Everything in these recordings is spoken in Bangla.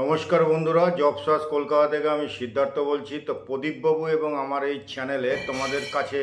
নমস্কার বন্ধুরা জবসাস কলকাতা থেকে আমি সিদ্ধার্থ বলছি তো প্রদীপবাবু এবং আমার এই চ্যানেলে তোমাদের কাছে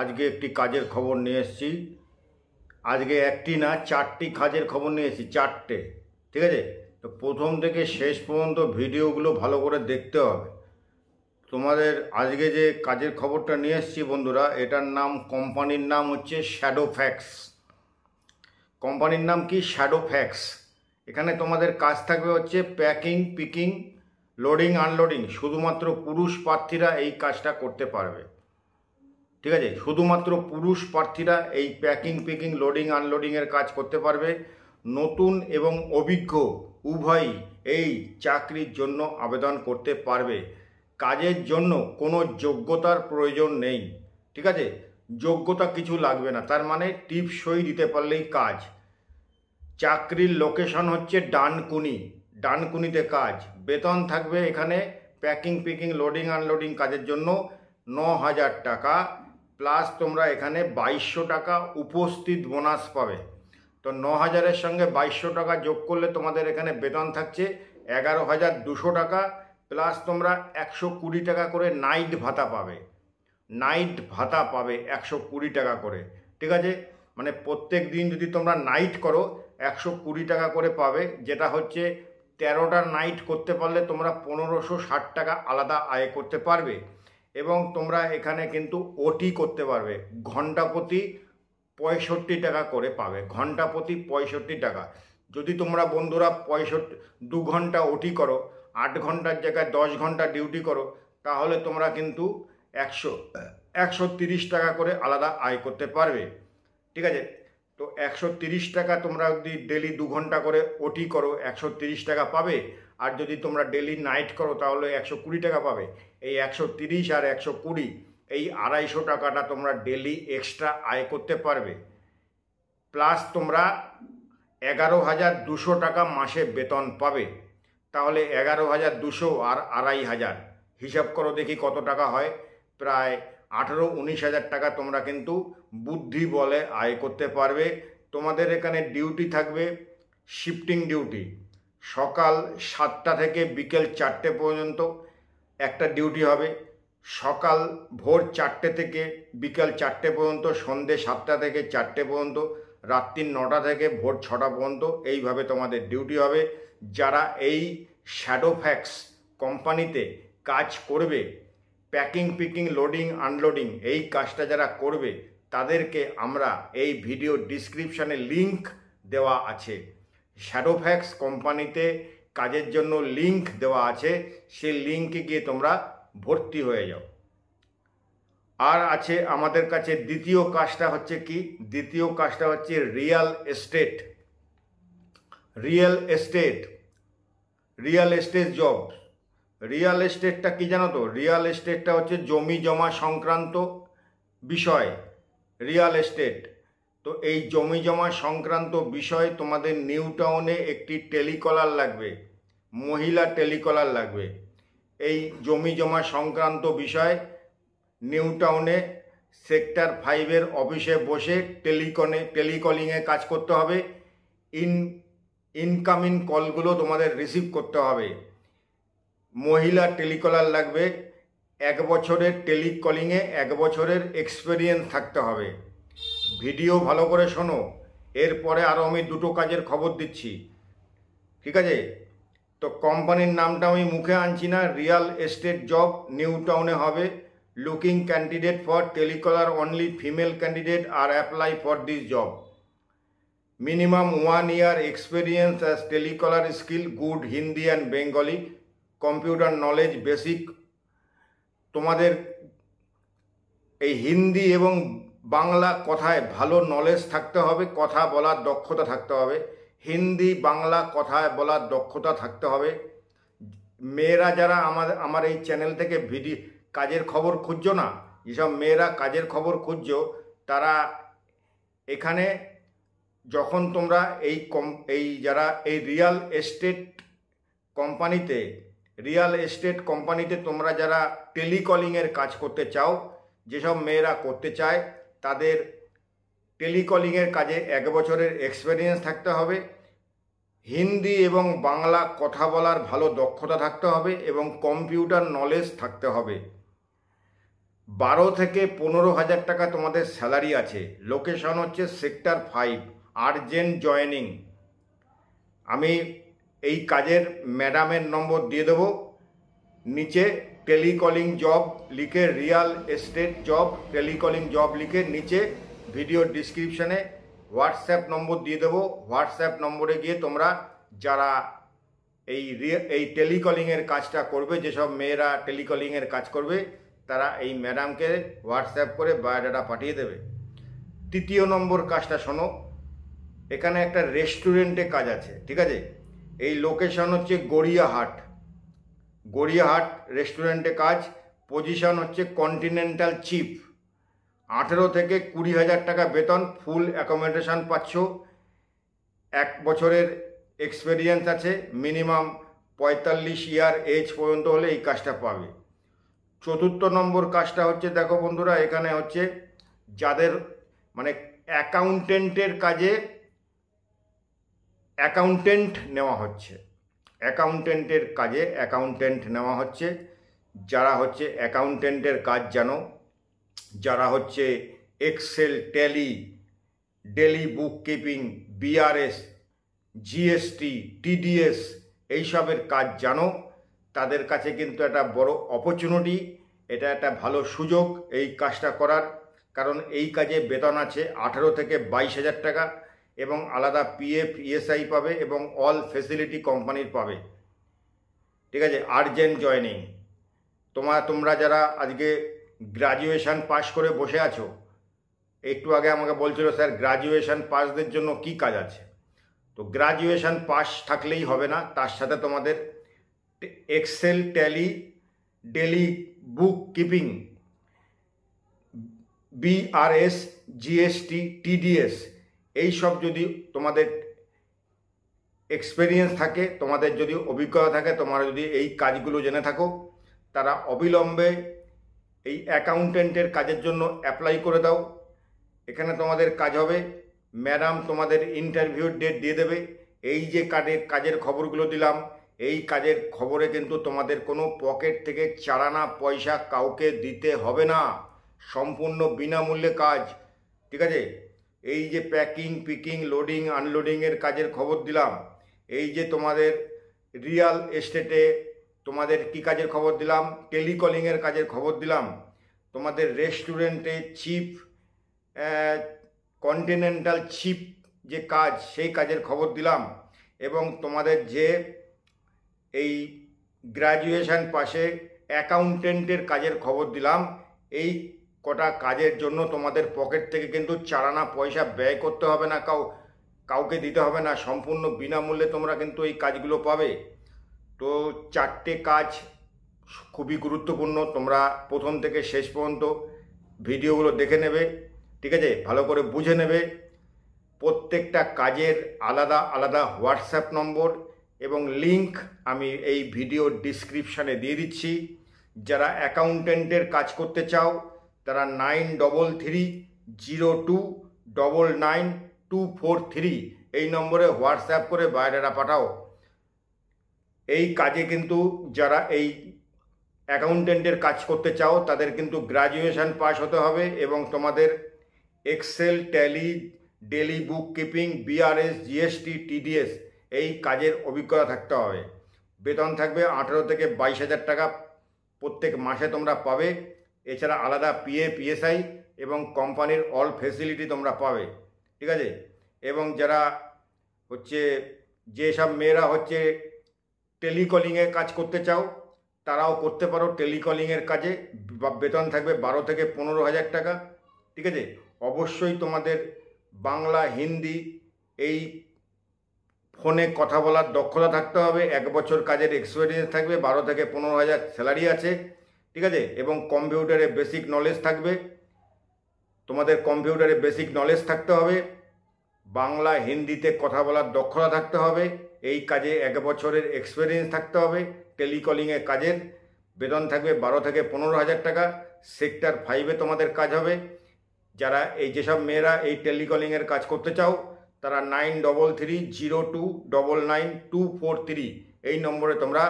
আজকে একটি কাজের খবর নিয়ে এসেছি আজকে একটি না চারটি কাজের খবর নিয়ে এসেছি চারটে ঠিক আছে তো প্রথম থেকে শেষ পর্যন্ত ভিডিওগুলো ভালো করে দেখতে হবে তোমাদের আজকে যে কাজের খবরটা নিয়ে এসেছি বন্ধুরা এটার নাম কোম্পানির নাম হচ্ছে শ্যাডো ফ্যাক্স কোম্পানির নাম কি শ্যাডো ফ্যাক্স এখানে তোমাদের কাজ থাকবে হচ্ছে প্যাকিং পিকিং লোডিং আনলোডিং শুধুমাত্র পুরুষ প্রার্থীরা এই কাজটা করতে পারবে ঠিক আছে শুধুমাত্র পুরুষ প্রার্থীরা এই প্যাকিং পিকিং লোডিং আনলোডিংয়ের কাজ করতে পারবে নতুন এবং অভিজ্ঞ উভয়ই এই চাকরির জন্য আবেদন করতে পারবে কাজের জন্য কোনো যোগ্যতার প্রয়োজন নেই ঠিক আছে যোগ্যতা কিছু লাগবে না তার মানে টিপসই দিতে পারলেই কাজ চাকরির লোকেশন হচ্ছে ডানকুনি ডানকুনিতে কাজ বেতন থাকবে এখানে প্যাকিং পিকিং লোডিং আনলোডিং কাজের জন্য ন হাজার টাকা প্লাস তোমরা এখানে বাইশশো টাকা উপস্থিত বোনাস পাবে তো ন হাজারের সঙ্গে বাইশশো টাকা যোগ করলে তোমাদের এখানে বেতন থাকছে এগারো হাজার দুশো টাকা প্লাস তোমরা একশো কুড়ি টাকা করে নাইট ভাতা পাবে নাইট ভাতা পাবে একশো কুড়ি টাকা করে ঠিক আছে মানে প্রত্যেক দিন যদি তোমরা নাইট করো একশো কুড়ি টাকা করে পাবে যেটা হচ্ছে তেরোটা নাইট করতে পারলে তোমরা পনেরোশো ষাট টাকা আলাদা আয় করতে পারবে এবং তোমরা এখানে কিন্তু ওটি করতে পারবে ঘন্টা প্রতি পঁয়ষট্টি টাকা করে পাবে ঘন্টা প্রতি পঁয়ষট্টি টাকা যদি তোমরা বন্ধুরা পঁয়ষট্টি দু ঘন্টা ওটি করো আট ঘন্টার জায়গায় দশ ঘন্টা ডিউটি করো তাহলে তোমরা কিন্তু একশো একশো তিরিশ টাকা করে আলাদা আয় করতে পারবে ঠিক আছে তো একশো তিরিশ টাকা তোমরা যদি ডেলি দু ঘন্টা করে ওটি করো একশো তিরিশ টাকা পাবে আর যদি তোমরা ডেলি নাইট করো তাহলে একশো কুড়ি টাকা পাবে এই একশো তিরিশ আর একশো কুড়ি এই আড়াইশো টাকাটা তোমরা ডেলি এক্সট্রা আয় করতে পারবে প্লাস তোমরা এগারো হাজার দুশো টাকা মাসে বেতন পাবে তাহলে এগারো হাজার দুশো আর আড়াই হাজার হিসাব করো দেখি কত টাকা হয় প্রায় আঠেরো উনিশ হাজার টাকা তোমরা কিন্তু বুদ্ধি বলে আয় করতে পারবে তোমাদের এখানে ডিউটি থাকবে শিফটিং ডিউটি সকাল সাতটা থেকে বিকেল চারটে পর্যন্ত একটা ডিউটি হবে সকাল ভোর চারটে থেকে বিকেল চারটে পর্যন্ত সন্ধে সাতটা থেকে চারটে পর্যন্ত রাত্রি নটা থেকে ভোর ছটা পর্যন্ত এইভাবে তোমাদের ডিউটি হবে যারা এই শ্যাডোফ্যাক্স কোম্পানিতে কাজ করবে প্যাকিং পিকিং লোডিং আনলোডিং এই কাজটা যারা করবে তাদেরকে আমরা এই ভিডিও ডিসক্রিপশানে লিংক দেওয়া আছে শ্যাডোফ্যাক্স কোম্পানিতে কাজের জন্য লিংক দেওয়া আছে সেই লিঙ্কে গিয়ে তোমরা ভর্তি হয়ে যাও আর আছে আমাদের কাছে দ্বিতীয় কাজটা হচ্ছে কি দ্বিতীয় কাজটা হচ্ছে real estate real estate real estate job real এস্টেটটা কী জানো তো রিয়াল এস্টেটটা হচ্ছে জমি জমা সংক্রান্ত বিষয় রিয়াল এস্টেট তো এই জমি জমা সংক্রান্ত বিষয় তোমাদের নিউ টাউনে একটি টেলিকলার লাগবে মহিলা টেলিকলার লাগবে এই জমি জমা সংক্রান্ত বিষয় নিউ টাউনে সেক্টর ফাইভের অফিসে বসে টেলিকনে টেলিকলিংয়ে কাজ করতে হবে ইন ইনকামিং কলগুলো তোমাদের রিসিভ করতে হবে মহিলা টেলিকলার লাগবে এক বছরের টেলিকলিংয়ে এক বছরের এক্সপেরিয়েন্স থাকতে হবে ভিডিও ভালো করে শোনো এরপরে আরও আমি দুটো কাজের খবর দিচ্ছি ঠিক আছে তো কোম্পানির নামটা আমি মুখে আনছি না রিয়াল এস্টেট জব নিউ টাউনে হবে looking candidate for telecaller only female candidate আর apply for this job minimum one year experience as telecaller skill good Hindi and Bengali computer knowledge basic তোমাদের এই হিন্দি এবং বাংলা কথায় ভালো নলেজ থাকতে হবে কথা বলার দক্ষতা থাকতে হবে হিন্দি বাংলা কথায় বলার দক্ষতা থাকতে হবে মেয়েরা যারা আমার আমার এই চ্যানেল থেকে ভিডিও কাজের খবর খুঁজছো না যেসব মেয়েরা কাজের খবর খুঁজছো তারা এখানে যখন তোমরা এই কম এই যারা এই রিয়াল এস্টেট কোম্পানিতে রিয়াল এস্টেট কোম্পানিতে তোমরা যারা টেলিকলিংয়ের কাজ করতে চাও যেসব মেয়েরা করতে চায় তাদের টেলিকলিংয়ের কাজে এক বছরের এক্সপিরিয়েন্স থাকতে হবে হিন্দি এবং বাংলা কথা বলার ভালো দক্ষতা থাকতে হবে এবং কম্পিউটার নলেজ থাকতে হবে বারো থেকে পনেরো হাজার টাকা তোমাদের স্যালারি আছে লোকেশন হচ্ছে সেক্টর ফাইভ আর্জেন্ট জয়নিং আমি এই কাজের ম্যাডামের নম্বর দিয়ে দেবো নিচে টেলিকলিং জব লিখে real estate job telecalling job লিখে নিচে ভিডিও ডিসক্রিপশানে হোয়াটসঅ্যাপ নম্বর দিয়ে দেবো হোয়াটসঅ্যাপ নম্বরে গিয়ে তোমরা যারা এই এই টেলিকলিংয়ের কাজটা করবে যেসব মেয়েরা টেলিকলিংয়ের কাজ করবে তারা এই ম্যাডামকে হোয়াটসঅ্যাপ করে বায়োডাটা পাঠিয়ে দেবে তৃতীয় নম্বর কাজটা শোনো এখানে একটা রেস্টুরেন্টে কাজ আছে ঠিক আছে এই লোকেশান হচ্ছে গড়িয়াহাট গড়িয়াহাট রেস্টুরেন্টে কাজ পজিশন হচ্ছে কন্টিনেন্টাল চিপ আঠেরো থেকে কুড়ি হাজার টাকা বেতন ফুল অ্যাকোমোডেশন পাচ্ছ এক বছরের এক্সপেরিয়েন্স আছে মিনিমাম পঁয়তাল্লিশ ইয়ার এজ পর্যন্ত হলে এই কাজটা পাবে চতুর্থ নম্বর কাজটা হচ্ছে দেখো বন্ধুরা এখানে হচ্ছে যাদের মানে অ্যাকাউন্টেন্টের কাজে অ্যাকাউন্টেন্ট নেওয়া হচ্ছে অ্যাকাউন্টেন্টের কাজে অ্যাকাউন্টেন্ট নেওয়া হচ্ছে যারা হচ্ছে অ্যাকাউন্টেন্টের কাজ জানো যারা হচ্ছে Excel Tally daily book keeping BRS GST TDS এইসবের কাজ জানো তাদের কাছে কিন্তু একটা বড় অপরচুনিটি এটা একটা ভালো সুযোগ এই কাজটা করার কারণ এই কাজে বেতন আছে আঠেরো থেকে বাইশ হাজার টাকা এবং আলাদা পিএফ ইএসআই e পাবে এবং অল ফেসিলিটি কোম্পানির পাবে ঠিক আছে আর্জেন্ট জয়নিং তোমার তোমরা যারা আজকে গ্রাজুয়েশান পাস করে বসে আছো একটু আগে আমাকে বলছিল স্যার গ্রাজুয়েশান পাসদের জন্য কি কাজ আছে তো গ্রাজুয়েশান পাস থাকলেই হবে না তার সাথে তোমাদের Excel Tally daily book keeping BRS GST TDS এই সব যদি তোমাদের এক্সপেরিয়েন্স থাকে তোমাদের যদি অভিজ্ঞতা থাকে তোমরা যদি এই কাজগুলো জেনে থাকো তারা অবিলম্বে এই অ্যাকাউন্টেন্টের কাজের জন্য অ্যাপ্লাই করে দাও এখানে তোমাদের কাজ হবে ম্যাডাম তোমাদের ইন্টারভিউর ডেট দিয়ে দেবে এই যে কাজের কাজের খবরগুলো দিলাম এই কাজের খবরে কিন্তু তোমাদের কোনো পকেট থেকে চারানা পয়সা কাউকে দিতে হবে না সম্পূর্ণ বিনামূল্যে কাজ ঠিক আছে এই যে প্যাকিং পিকিং লোডিং আনলোডিংয়ের কাজের খবর দিলাম এই যে তোমাদের রিয়াল এস্টেটে তোমাদের কি কাজের খবর দিলাম টেলিকলিংয়ের কাজের খবর দিলাম তোমাদের রেস্টুরেন্টে চিপ কন্টিনেন্টাল চিপ যে কাজ সেই কাজের খবর দিলাম এবং তোমাদের যে এই গ্র্যাজুয়েশন পাশে অ্যাকাউন্টেন্টের কাজের খবর দিলাম এই কটা কাজের জন্য তোমাদের পকেট থেকে কিন্তু চারানা পয়সা ব্যয় করতে হবে না কাউ কাউকে দিতে হবে না সম্পূর্ণ বিনামূল্যে তোমরা কিন্তু এই কাজগুলো পাবে তো চারটে কাজ খুবই গুরুত্বপূর্ণ তোমরা প্রথম থেকে শেষ পর্যন্ত ভিডিওগুলো দেখে নেবে ঠিক আছে ভালো করে বুঝে নেবে প্রত্যেকটা কাজের আলাদা আলাদা হোয়াটসঅ্যাপ নম্বর এবং লিংক আমি এই ভিডিও ডিসক্রিপশানে দিয়ে দিচ্ছি যারা অ্যাকাউন্টেন্টের কাজ করতে চাও তারা nine double three zero two double nine two four three এই নম্বরে হোয়াটসঅ্যাপ করে বাইরেরা পাঠাও এই কাজে কিন্তু যারা এই অ্যাকাউন্টেন্টের কাজ করতে চাও তাদের কিন্তু গ্রাজুয়েশন পাস হতে হবে এবং তোমাদের Excel Tally daily book keeping BRS GST TDS এই কাজের অভিজ্ঞতা থাকতে হবে বেতন থাকবে আঠেরো থেকে বাইশ হাজার টাকা প্রত্যেক মাসে তোমরা পাবে এছাড়া আলাদা পিএ পিএসআই এবং কোম্পানির অল ফেসিলিটি তোমরা পাবে ঠিক আছে এবং যারা হচ্ছে যেসব মেয়েরা হচ্ছে টেলিকলিংয়ের কাজ করতে চাও তারাও করতে পারো টেলিকলিংয়ের কাজে বেতন থাকবে বারো থেকে পনেরো হাজার টাকা ঠিক আছে অবশ্যই তোমাদের বাংলা হিন্দি এই ফোনে কথা বলার দক্ষতা থাকতে হবে এক বছর কাজের এক্সপিরিয়েন্স থাকবে বারো থেকে পনেরো হাজার স্যালারি আছে ঠিক আছে এবং কম্পিউটারে বেসিক নলেজ থাকবে তোমাদের কম্পিউটারে বেসিক নলেজ থাকতে হবে বাংলা হিন্দিতে কথা বলার দক্ষতা থাকতে হবে এই কাজে এক বছরের এক্সপিরিয়েন্স থাকতে হবে টেলিকলিংয়ে কাজের বেতন থাকবে বারো থেকে পনেরো হাজার টাকা সেক্টর ফাইভে তোমাদের কাজ হবে যারা এই যেসব মেয়েরা এই টেলিকলিংয়ের কাজ করতে চাও তারা nine double three zero two double nine two four three এই নম্বরে তোমরা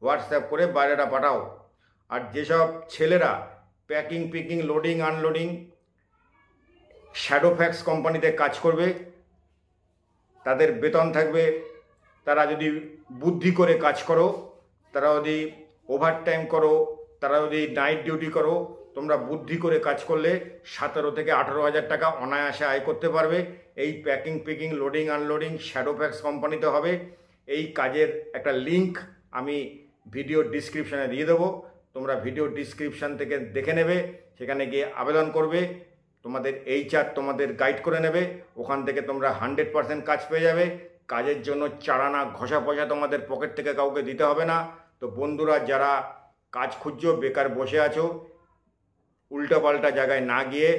হোয়াটসঅ্যাপ করে বাইরেটা পাঠাও আর যেসব ছেলেরা packing picking loading unloading Shadowfax কোম্পানিতে কাজ করবে তাদের বেতন থাকবে তারা যদি বুদ্ধি করে কাজ করো তারা যদি ওভারটাইম করো তারা যদি নাইট ডিউটি করো তোমরা বুদ্ধি করে কাজ করলে সতেরো থেকে আঠেরো হাজার টাকা অনায়াসে আয় করতে পারবে এই packing picking loading unloading shadow কোম্পানিতে হবে এই কাজের একটা লিংক আমি ভিডিও ডিসক্রিপশানে দিয়ে দেবো তোমরা ভিডিও ডিসক্রিপশান থেকে দেখে নেবে সেখানে গিয়ে আবেদন করবে তোমাদের আর তোমাদের গাইড করে নেবে ওখান থেকে তোমরা হান্ড্রেড পারসেন্ট কাজ পেয়ে যাবে কাজের জন্য চারানা ঘষা পয়সা তোমাদের পকেট থেকে কাউকে দিতে হবে না তো বন্ধুরা যারা কাজ খুঁজছো বেকার বসে আছো পাল্টা জায়গায় না গিয়ে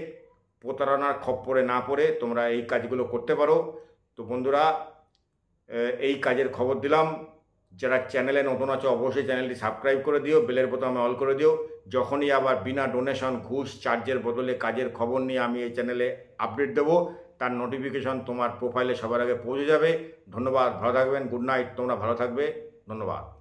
প্রতারণার খপ্পরে না পড়ে তোমরা এই কাজগুলো করতে পারো তো বন্ধুরা এই কাজের খবর দিলাম যারা চ্যানেলে নতুন আছে অবশ্যই চ্যানেলটি সাবস্ক্রাইব করে দিও বেলের বোতামে অল করে দিও যখনই আবার বিনা ডোনেশন ঘুষ চার্জের বদলে কাজের খবর নিয়ে আমি এই চ্যানেলে আপডেট দেবো তার নোটিফিকেশন তোমার প্রোফাইলে সবার আগে পৌঁছে যাবে ধন্যবাদ ভালো থাকবেন গুড নাইট তোমরা ভালো থাকবে ধন্যবাদ